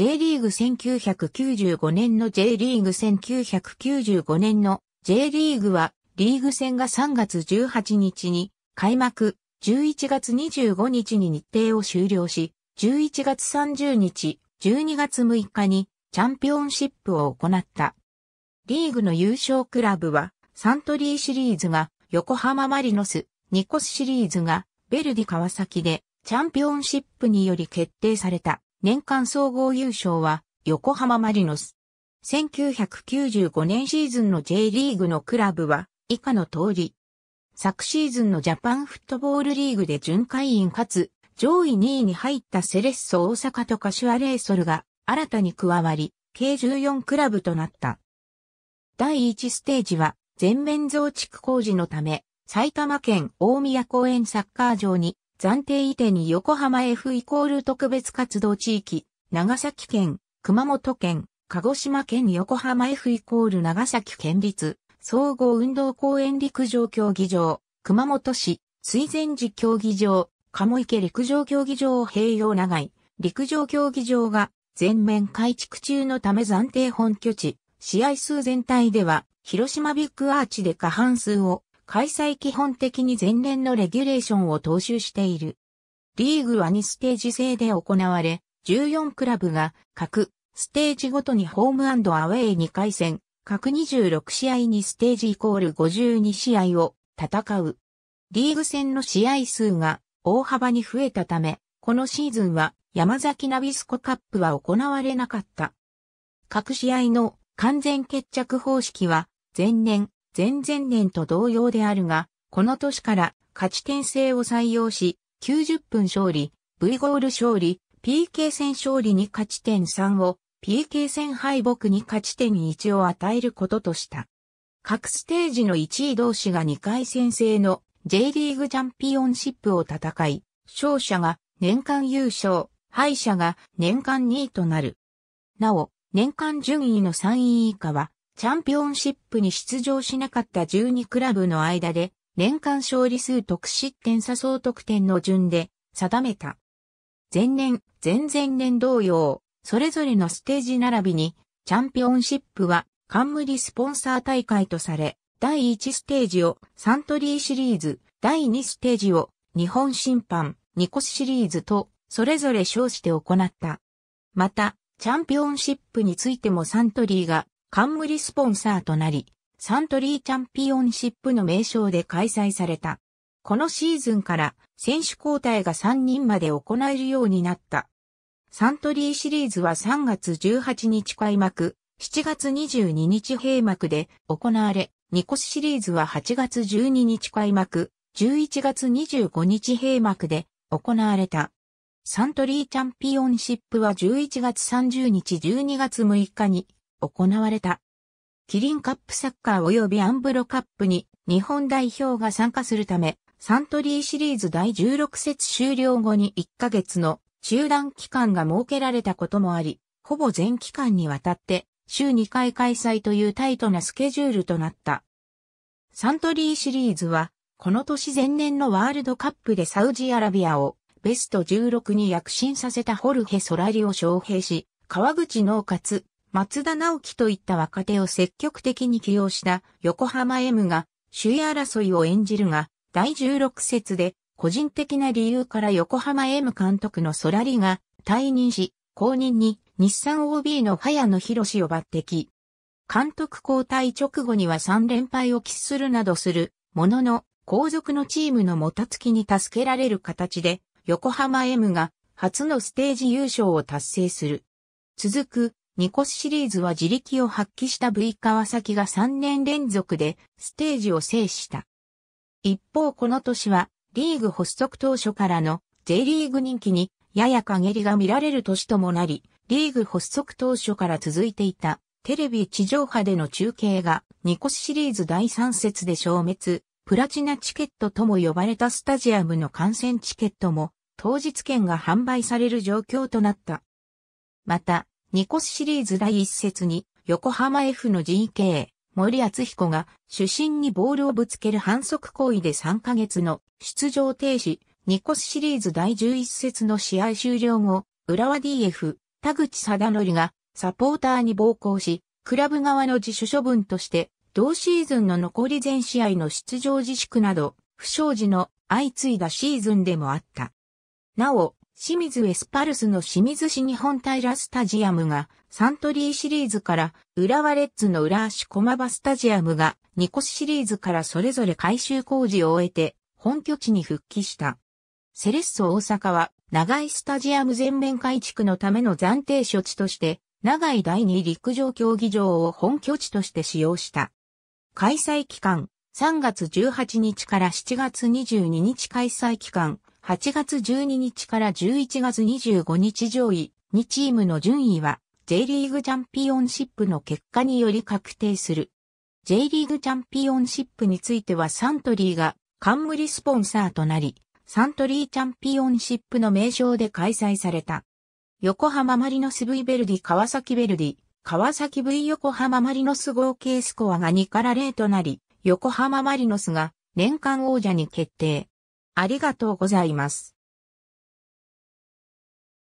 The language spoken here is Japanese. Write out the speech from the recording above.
J リーグ1995年の J リーグ1995年の J リーグはリーグ戦が3月18日に開幕、11月25日に日程を終了し、11月30日、12月6日にチャンピオンシップを行った。リーグの優勝クラブはサントリーシリーズが横浜マリノス、ニコスシリーズがベルディ川崎でチャンピオンシップにより決定された。年間総合優勝は横浜マリノス。1995年シーズンの J リーグのクラブは以下の通り。昨シーズンのジャパンフットボールリーグで巡回員かつ上位2位に入ったセレッソ大阪とシュアレイソルが新たに加わり、計14クラブとなった。第1ステージは全面増築工事のため埼玉県大宮公園サッカー場に暫定移転に横浜 F イコール特別活動地域、長崎県、熊本県、鹿児島県横浜 F イコール長崎県立、総合運動公園陸上競技場、熊本市、水前寺競技場、鴨池陸上競技場を併用長い、陸上競技場が全面改築中のため暫定本拠地、試合数全体では、広島ビッグアーチで過半数を開催基本的に前年のレギュレーションを踏襲している。リーグは2ステージ制で行われ、14クラブが各ステージごとにホームアウェイ2回戦、各26試合にステージイコール52試合を戦う。リーグ戦の試合数が大幅に増えたため、このシーズンは山崎ナビスコカップは行われなかった。各試合の完全決着方式は前年前々年と同様であるが、この年から勝ち点制を採用し、90分勝利、V ゴール勝利、PK 戦勝利に勝ち点3を、PK 戦敗北に勝ち点1を与えることとした。各ステージの1位同士が2回戦制の J リーグチャンピオンシップを戦い、勝者が年間優勝、敗者が年間2位となる。なお、年間順位の3位以下はチャンピオンシップに出場しなかった12クラブの間で、年間勝利数得失点差総得点の順で定めた。前年、前々年同様、それぞれのステージ並びに、チャンピオンシップは冠スポンサー大会とされ、第1ステージをサントリーシリーズ、第2ステージを日本審判、ニコスシリーズと、それぞれ称して行った。また、チャンピオンシップについてもサントリーが冠スポンサーとなり、サントリーチャンピオンシップの名称で開催された。このシーズンから選手交代が3人まで行えるようになった。サントリーシリーズは3月18日開幕、7月22日閉幕で行われ、ニコスシリーズは8月12日開幕、11月25日閉幕で行われた。サントリーチャンピオンシップは11月30日12月6日に行われた。キリンカップサッカー及びアンブロカップに日本代表が参加するため、サントリーシリーズ第16節終了後に1ヶ月の中断期間が設けられたこともあり、ほぼ全期間にわたって週2回開催というタイトなスケジュールとなった。サントリーシリーズは、この年前年のワールドカップでサウジアラビアをベスト16に躍進させたホルヘ・ソラリを招聘し、川口農活、松田直樹といった若手を積極的に起用した横浜 M が首位争いを演じるが、第16節で個人的な理由から横浜 M 監督のソラリが退任し、後任に日産 OB の早野博士を抜擢。監督交代直後には3連敗を喫するなどするものの、後続のチームのもたつきに助けられる形で、横浜 M が初のステージ優勝を達成する。続くニコスシリーズは自力を発揮した V 川崎が3年連続でステージを制した。一方この年はリーグ発足当初からの J リーグ人気にやや陰りが見られる年ともなり、リーグ発足当初から続いていたテレビ地上波での中継がニコスシリーズ第3節で消滅、プラチナチケットとも呼ばれたスタジアムの観戦チケットも当日券が販売される状況となった。また、ニコスシリーズ第一節に、横浜 F の GK、森厚彦が主審にボールをぶつける反則行為で3ヶ月の出場停止、ニコスシリーズ第11節の試合終了後、浦和 DF、田口貞則がサポーターに暴行し、クラブ側の自主処分として、同シーズンの残り全試合の出場自粛など、不祥事の相次いだシーズンでもあった。なお、清水エスパルスの清水市日本平スタジアムがサントリーシリーズから浦和レッズの浦足駒場スタジアムがニコシシリーズからそれぞれ改修工事を終えて本拠地に復帰した。セレッソ大阪は長井スタジアム全面改築のための暫定処置として長井第二陸上競技場を本拠地として使用した。開催期間3月18日から7月22日開催期間8月12日から11月25日上位2チームの順位は J リーグチャンピオンシップの結果により確定する。J リーグチャンピオンシップについてはサントリーが冠スポンサーとなり、サントリーチャンピオンシップの名称で開催された。横浜マリノス V ベルディ川崎ベルディ、川崎 V 横浜マリノス合計スコアが2から0となり、横浜マリノスが年間王者に決定。ありがとうございます。